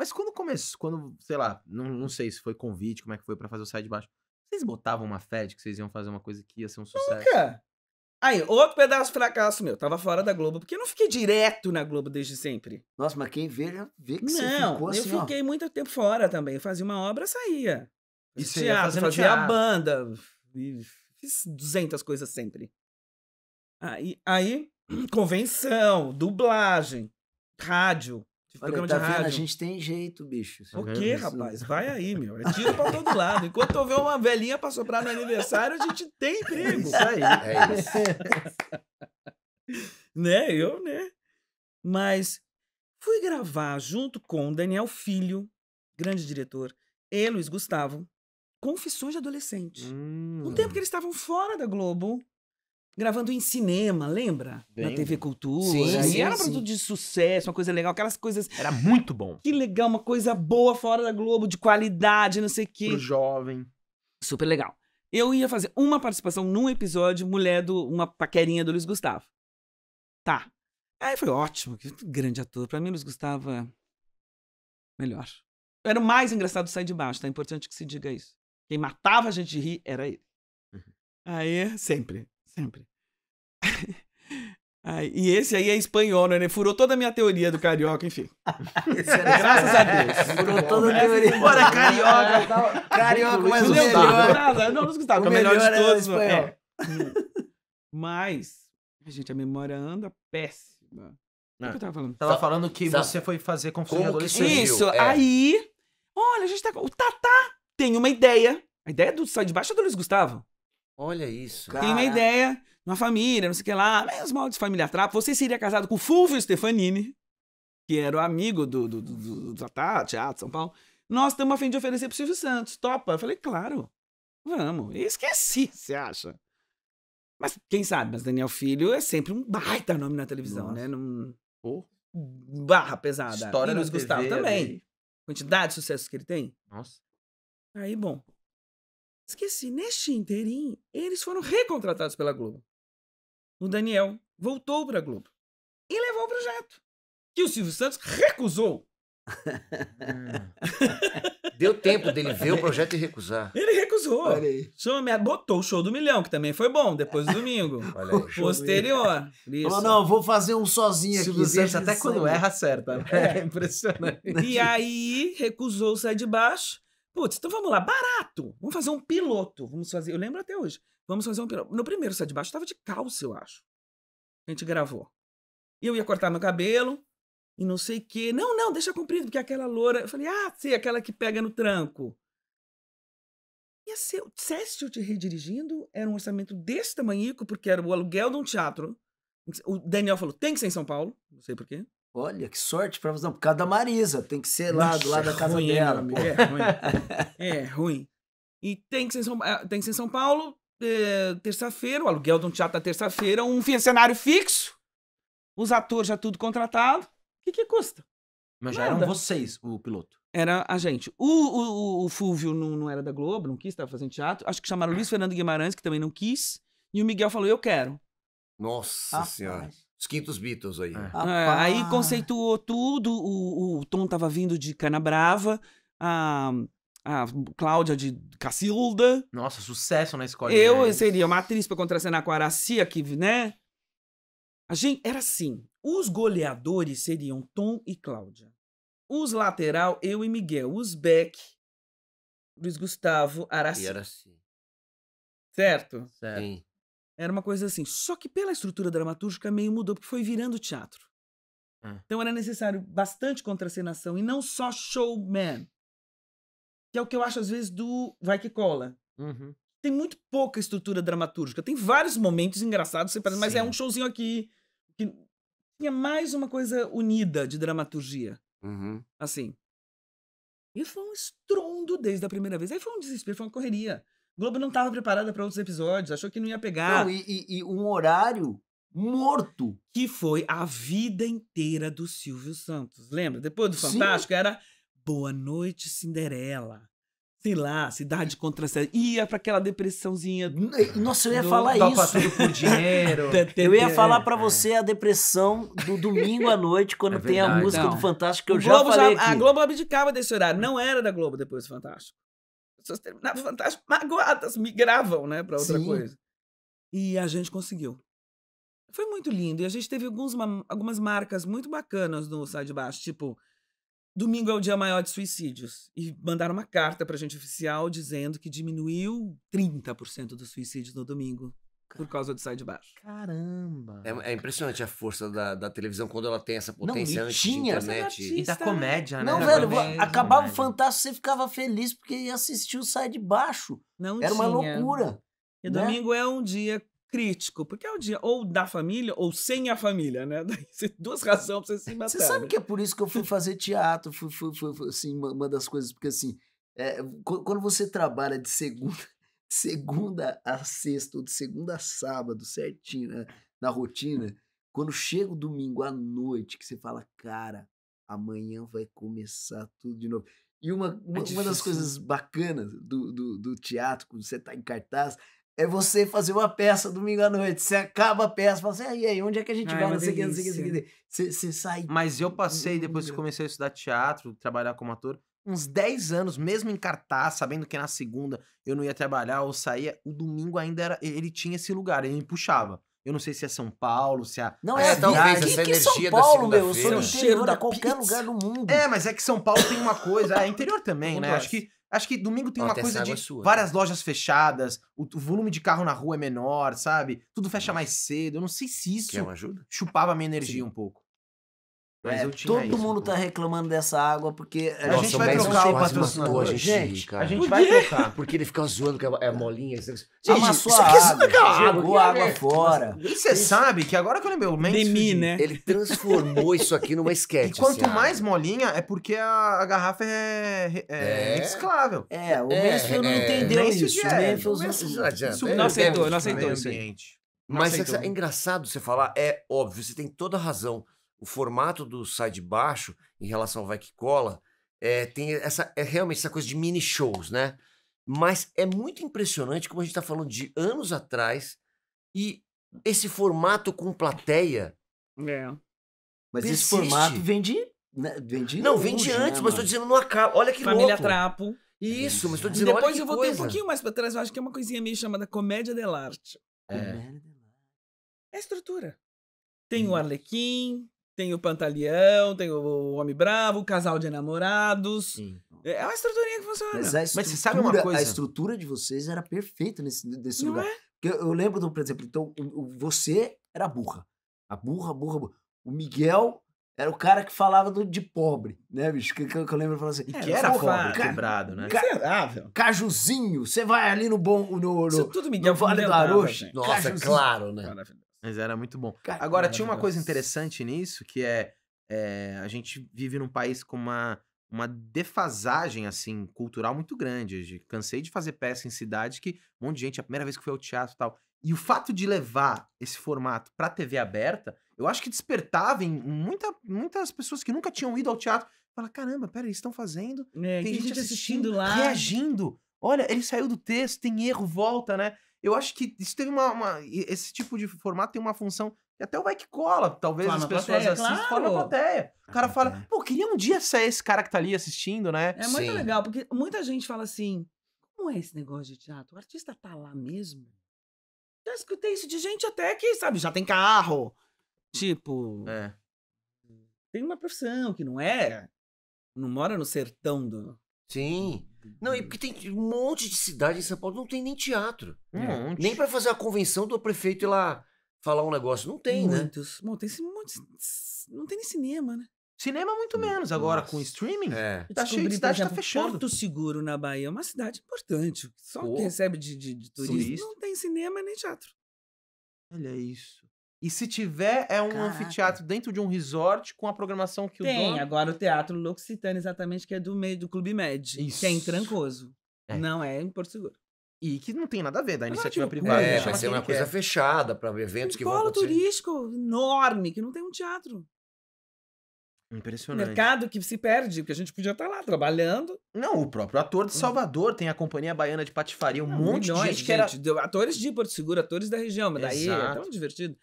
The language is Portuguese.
Mas quando começou, quando, sei lá, não, não sei se foi convite, como é que foi para fazer o site de baixo. Vocês botavam uma fé de que vocês iam fazer uma coisa que ia ser um sucesso? Nunca! Aí, outro pedaço fracasso meu. Tava fora da Globo, porque eu não fiquei direto na Globo desde sempre. Nossa, mas quem vê, já vê que não, você ficou assim, Não, eu fiquei ó. muito tempo fora também. Eu fazia uma obra, saía. E você teatro, fazia teatro. banda. Fiz 200 coisas sempre. Aí, aí, convenção, dublagem, rádio. Tive Olha, programa tá de vendo? rádio. A gente tem jeito, bicho. O uhum. quê, uhum. rapaz? Vai aí, meu. É tiro pra todo lado. Enquanto eu ver uma velhinha pra soprar no aniversário, a gente tem emprego. É isso aí. É isso. né? Eu, né? Mas fui gravar junto com Daniel Filho, grande diretor, e Luiz Gustavo, Confissões de Adolescente. Hum. Um tempo que eles estavam fora da Globo gravando em cinema, lembra? Bem, Na TV Cultura. Sim, sim, e era um produto de sucesso, uma coisa legal, aquelas coisas. Era muito bom. Que legal, uma coisa boa fora da Globo, de qualidade, não sei o quê. Pro jovem. Super legal. Eu ia fazer uma participação num episódio, mulher do. Uma paquerinha do Luiz Gustavo. Tá. Aí foi ótimo, que grande ator. Pra mim, Luiz Gustavo é. Melhor. Era o mais engraçado sair de baixo, tá? É importante que se diga isso. Quem matava a gente de rir era ele. Uhum. Aí, sempre, sempre. Ai, e esse aí é espanhol, né, né? Furou toda a minha teoria do carioca, enfim. É Graças a Deus. É Furou toda a é teoria. Bora, carioca. carioca, mas o melhor. Não, não escutava, o melhor de todos. É. Mas, gente, a memória anda péssima. O que ah. eu tava falando? Tava falando que você foi fazer confusão com adolescente. Isso, é. aí. Olha, a gente tá. O Tatá tem uma ideia. A ideia do Sai de Baixo é do Luiz Gustavo. Olha isso. Tem uma ideia, uma família, não sei o que lá, mal de família trapo. Você seria casado com o Fulvio Stefanini, que era o amigo do, do, do, do, do Teatro São Paulo. Nós estamos a fim de oferecer pro Silvio Santos. Topa? Eu falei, claro, vamos. E esqueci, você acha? Mas quem sabe, mas Daniel Filho é sempre um baita nome na televisão, né? Nossa. né? Num... Oh. Barra pesada. História e Luiz Gustavo TV, também. Quantidade de sucessos que ele tem. Nossa. Aí, bom. Esqueci, assim, neste inteirinho, eles foram recontratados pela Globo. O Daniel voltou para a Globo e levou o projeto, que o Silvio Santos recusou. Deu tempo dele ver o projeto e recusar. Ele recusou. Olha aí. botou o show do milhão, que também foi bom, depois do domingo. Olha aí. Posterior. Falou, não, vou fazer um sozinho Silvio aqui. Santos até quando erra, acerta. Né? É. é impressionante. E aí, recusou sair de baixo. Putz, então vamos lá, barato. Vamos fazer um piloto. Vamos fazer, eu lembro até hoje. Vamos fazer um piloto. No primeiro sai de baixo tava de calça, eu acho. A gente gravou. E eu ia cortar meu cabelo e não sei o quê. Não, não, deixa comprido, porque aquela loura. Eu falei, ah, sei, aquela que pega no tranco. Ia ser o eu te redirigindo, era um orçamento desse tamanho, porque era o aluguel de um teatro. O Daniel falou, tem que ser em São Paulo, não sei porquê. Olha, que sorte para você. Não, por causa da Marisa, tem que ser lá do lado da é casa ruim, dela. Pô. É ruim. é ruim. E tem que ser em São, eh, tem que ser São Paulo, é, terça-feira, o aluguel de um teatro da terça-feira, um cenário fixo, os atores já tudo contratado. O que, que custa? Mas Nada. já eram vocês, o piloto. Era a gente. O, o, o, o Fulvio não, não, era da Globo, não quis, estava fazendo teatro. Acho que chamaram o Luiz Fernando Guimarães, que também não quis. E o Miguel falou: Eu quero. Nossa ah, Senhora. Mas os quintos Beatles aí. É. É, aí conceituou tudo, o, o Tom tava vindo de Canabrava, a, a Cláudia de Cacilda. Nossa, sucesso na escola. Eu né? seria uma atriz pra contracenar com a Aracia, que, né? A gente, era assim, os goleadores seriam Tom e Cláudia. Os lateral, eu e Miguel. Os back, Luiz Gustavo, Araci. E Araci. Certo? Certo. Sim. Era uma coisa assim. Só que pela estrutura dramatúrgica meio mudou, porque foi virando teatro. Ah. Então era necessário bastante contracenação e não só showman. Que é o que eu acho, às vezes, do Vai Que Cola. Uhum. Tem muito pouca estrutura dramatúrgica. Tem vários momentos engraçados, mas é um showzinho aqui. Que tinha mais uma coisa unida de dramaturgia. Uhum. Assim. E foi um estrondo desde a primeira vez. Aí foi um desespero, foi uma correria. Globo não estava preparada para outros episódios, achou que não ia pegar. Não, e, e, e, um horário morto. Que foi a vida inteira do Silvio Santos. Lembra? Depois do Fantástico Sim. era Boa Noite Cinderela. Sei lá, cidade contra cidade. Ia para aquela depressãozinha. Nossa, eu ia do, falar do, isso. Tudo por dinheiro. eu ia falar para é. você a depressão do domingo à noite, quando é tem a música do Fantástico, que eu Globo já falei. Já, a Globo abdicava desse horário. Não era da Globo depois do Fantástico pessoas terminavam fantástico magoadas, migravam, né, para outra Sim. coisa. E a gente conseguiu. Foi muito lindo. E a gente teve alguns, algumas marcas muito bacanas no side de Baixo, tipo, domingo é o dia maior de suicídios. E mandaram uma carta para a gente oficial dizendo que diminuiu 30% dos suicídios no domingo por causa de sair de baixo. Caramba! É, é impressionante a força da, da, televisão quando ela tem essa potência não, antes tinha, de internet. E da né? comédia, né? Não, da velho, comédia, acabava comédia. o Fantástico, você ficava feliz porque ia assistir o Sai de Baixo. Não Era tinha. uma loucura. E né? domingo é um dia crítico, porque é o dia ou da família ou sem a família, né? Duas razões pra você se matar. Você sabe né? que é por isso que eu fui fazer teatro, fui, fui, fui, assim, uma das coisas, porque assim, é, quando você trabalha de segunda segunda a sexta, ou de segunda a sábado, certinho, né? na rotina. Quando chega o domingo à noite, que você fala, cara, amanhã vai começar tudo de novo. E uma, uma, é uma das coisas né? bacanas do, do, do teatro, quando você tá em cartaz, é você fazer uma peça domingo à noite. Você acaba a peça, fala assim, e aí, onde é que a gente ah, vai? Você sai. Mas eu passei, depois que comecei a estudar teatro, trabalhar como ator, uns 10 anos, mesmo em cartaz, sabendo que na segunda eu não ia trabalhar ou saía, o domingo ainda era. Ele tinha esse lugar, ele me puxava. Eu não sei se é São Paulo, se é. Não, é, talvez é essa que, energia que São Paulo, meu. Eu sou do cheiro da é qualquer pizza. lugar do mundo. É, mas é que São Paulo tem uma coisa. É interior também, né? Acho que, acho que domingo tem Ó, uma coisa de sua, várias né? lojas fechadas, o, o, volume de carro na rua é menor, sabe? Tudo fecha mais cedo. Eu não sei se isso Quer uma ajuda? chupava minha energia Sim. um pouco. Mas é, eu tinha todo isso, mundo tá pô. tá reclamando dessa água porque a gente vai trocar o patrocinador. Gente, gente, cara. a gente vai trocar. Porque ele fica zoando que é, é molinha. Gente, Amassou isso não é água, água, a água é. fora. E você sabe que agora que eu lembrei, o Mendes, né? ele transformou isso aqui numa esquete E quanto assim, mais molinha, é porque a, a garrafa é, é, é, reciclável. É, é o Mansfield não entendeu isso. Né? O Mansfield não aceitou, não aceitou isso. Mas é engraçado você falar, é óbvio, você tem toda a razão o formato do Sai de Baixo em relação ao Vai Que Cola é, tem essa, é realmente essa coisa de mini shows, né? Mas é muito impressionante como a gente está falando de anos atrás e esse formato com plateia. É. Mas persiste. esse formato vem de. Né, vem de não, longe, vem de né, antes, né, mas estou dizendo não acaba. Olha que Família louco. Trapo. Isso, mas estou dizendo Depois eu vou ter um pouquinho mais para trás, eu acho que é uma coisinha meio chamada comédia dell'arte. É. É, é estrutura. Tem o hum. Arlequim, tem o Pantaleão, tem o Homem Bravo, o Casal de Namorados. Sim. É, é uma estruturinha que funciona. Mas, Mas, você sabe uma coisa? A estrutura de vocês era perfeita nesse, nesse lugar. É? Porque eu, lembro, do, por exemplo, então, você era burra. A burra, a burra, a burra. O Miguel era o cara que falava do, de pobre, né, bicho? Que, que, eu lembro falando assim. E é, que era pobre, ca, quebrado, né? Ca, Miserável. Cajuzinho, você vai ali no bom. No, no, Isso tudo Miguel no Vale do Aroche. Nossa, é caju, claro, né? Maravilha. Mas era muito bom. Cara, Agora, tinha uma coisa interessante nisso, que é, é, a gente vive num país com uma, uma defasagem, assim, cultural muito grande. Eu cansei de fazer peça em cidade que um monte de gente, a primeira vez que foi ao teatro e tal. E o fato de levar esse formato pra TV aberta, eu acho que despertava em muita, muitas pessoas que nunca tinham ido ao teatro. Fala, caramba, pera, eles estão fazendo. É, tem, gente, gente assistindo, assistindo lá. Reagindo. Olha, ele saiu do texto, tem erro, volta, né? Eu acho que isso teve uma, uma, Esse tipo de formato tem uma função. E até o vai que cola, talvez as pessoas plateia, assistam, claro. forma plateia. O cara fala, pô, queria um dia ser esse cara que tá ali assistindo, né? É muito Sim. legal, porque muita gente fala assim: como é esse negócio de teatro? O artista tá lá mesmo? Já escutei isso de gente até que, sabe, já tem carro. Tipo. É. Tem uma profissão que não é. Não mora no sertão do. Sim. Não, e porque tem um monte de cidade em São Paulo não tem nem teatro. Um é. monte. Nem para fazer a convenção do prefeito ir lá falar um negócio. Não tem, né? Muitos. né? Bom, tem esse monte. Não tem nem cinema, né? Cinema muito menos. Agora, Nossa. com streaming, é. tá cheio de cidade tá exemplo, tá fechando. Porto Seguro, na Bahia, é uma cidade importante. Só que recebe de, de, de turismo. Não tem cinema nem teatro. Olha isso. E se tiver, é um Caraca. anfiteatro dentro de um resort com a programação que Tem, o dono... Tem, agora o Teatro L'Occitane, exatamente, que é do meio do Clube Med. Isso. Que é em Trancoso. É. Não é em Porto Seguro. E que não tem nada a ver da iniciativa privada. É, vai ser uma coisa quer. fechada para eventos um que vão acontecer. Um polo turístico enorme, que não tem um teatro. Impressionante. Mercado que se perde, porque a gente podia estar tá lá trabalhando. Não, o próprio ator de hum. Salvador tem a Companhia Baiana de Patifaria, um não, monte milhões, de gente, gente que era... Atores de Porto Seguro, atores da região, mas daí é tão divertido.